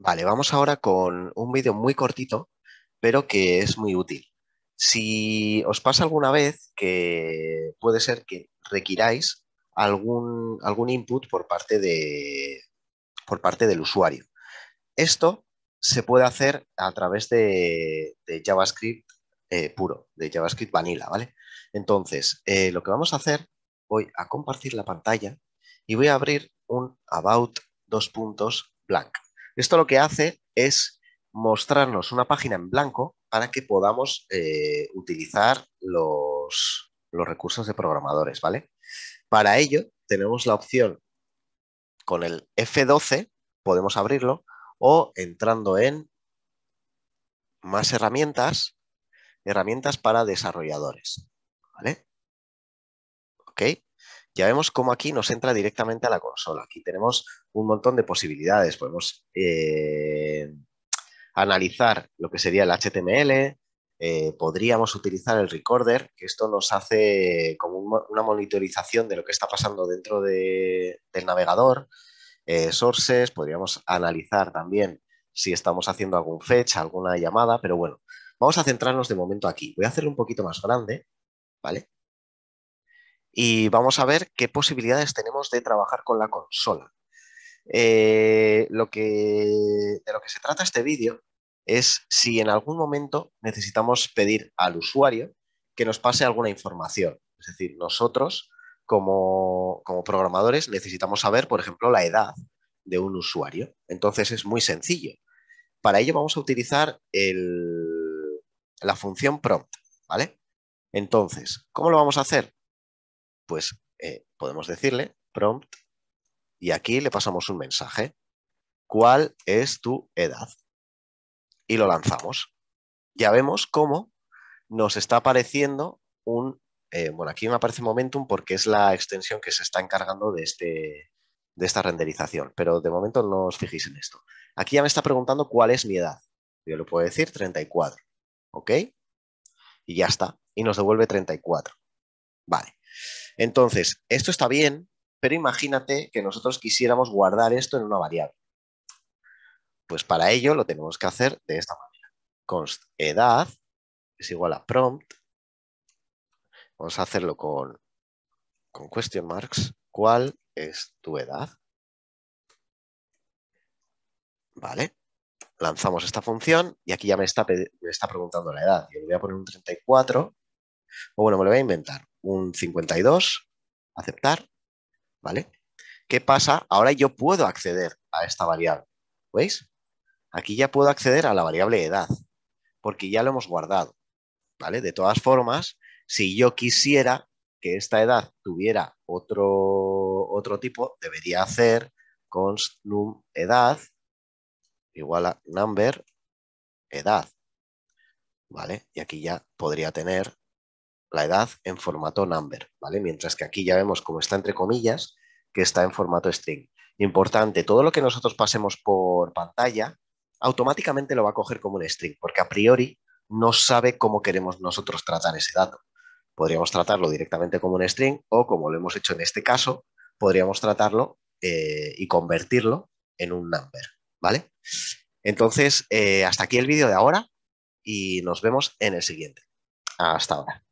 Vale, vamos ahora con un vídeo muy cortito, pero que es muy útil. Si os pasa alguna vez que puede ser que requiráis algún, algún input por parte, de, por parte del usuario. Esto se puede hacer a través de, JavaScript eh, puro, de JavaScript vanilla, ¿vale? Entonces, eh, lo que vamos a hacer, voy a compartir la pantalla y voy a abrir un about dos puntos blanco. Esto lo que hace es mostrarnos una página en blanco para que podamos eh, utilizar los, los recursos de programadores, ¿vale? Para ello tenemos la opción con el F12, podemos abrirlo, o entrando en más herramientas, herramientas para desarrolladores. ¿Vale? Ok. Ya vemos cómo aquí nos entra directamente a la consola. Aquí tenemos un montón de posibilidades. Podemos eh, analizar lo que sería el HTML, eh, podríamos utilizar el recorder, que esto nos hace como una monitorización de lo que está pasando dentro del navegador, eh, sources, podríamos analizar también si estamos haciendo algún fetch, alguna llamada, pero bueno, vamos a centrarnos de momento aquí. Voy a hacerlo un poquito más grande, ¿vale? y vamos a ver qué posibilidades tenemos de trabajar con la consola. Eh, lo que, de lo que se trata este vídeo es si en algún momento necesitamos pedir al usuario que nos pase alguna información. Es decir, nosotros como, programadores necesitamos saber, por ejemplo, la edad de un usuario. Entonces es muy sencillo. Para ello vamos a utilizar la función prompt, ¿vale? Entonces, ¿cómo lo vamos a hacer? pues eh, podemos decirle prompt y aquí le pasamos un mensaje. ¿Cuál es tu edad? Y lo lanzamos. Ya vemos cómo nos está apareciendo un... Eh, bueno, aquí me aparece Momentum porque es la extensión que se está encargando de, este, de esta renderización, pero de momento no os fijéis en esto. Aquí ya me está preguntando cuál es mi edad. Yo le puedo decir 34, ¿ok? Y ya está. Y nos devuelve 34. Vale. Entonces, esto está bien, pero imagínate que nosotros quisiéramos guardar esto en una variable. Pues para ello lo tenemos que hacer de esta manera. Const edad es igual a prompt. Vamos a hacerlo con, con question marks. ¿Cuál es tu edad? Vale. Lanzamos esta función y aquí ya me está, me está preguntando la edad. Yo le voy a poner un 34. O bueno, me lo voy a inventar un 52, aceptar, ¿vale? ¿Qué pasa? Ahora yo puedo acceder a esta variable, ¿veis? Aquí ya puedo acceder a la variable edad, porque ya lo hemos guardado, ¿vale? De todas formas, si yo quisiera que esta edad tuviera otro, otro tipo, debería hacer const num edad igual a number edad, ¿vale? Y aquí ya podría tener la edad en formato number, ¿vale? Mientras que aquí ya vemos como está entre comillas, que está en formato string. Importante, todo lo que nosotros pasemos por pantalla automáticamente lo va a coger como un string, porque a priori no sabe cómo queremos nosotros tratar ese dato. Podríamos tratarlo directamente como un string o, como lo hemos hecho en este caso, podríamos tratarlo eh, y convertirlo en un number, ¿vale? Entonces, eh, hasta aquí el vídeo de ahora y nos vemos en el siguiente. Hasta ahora.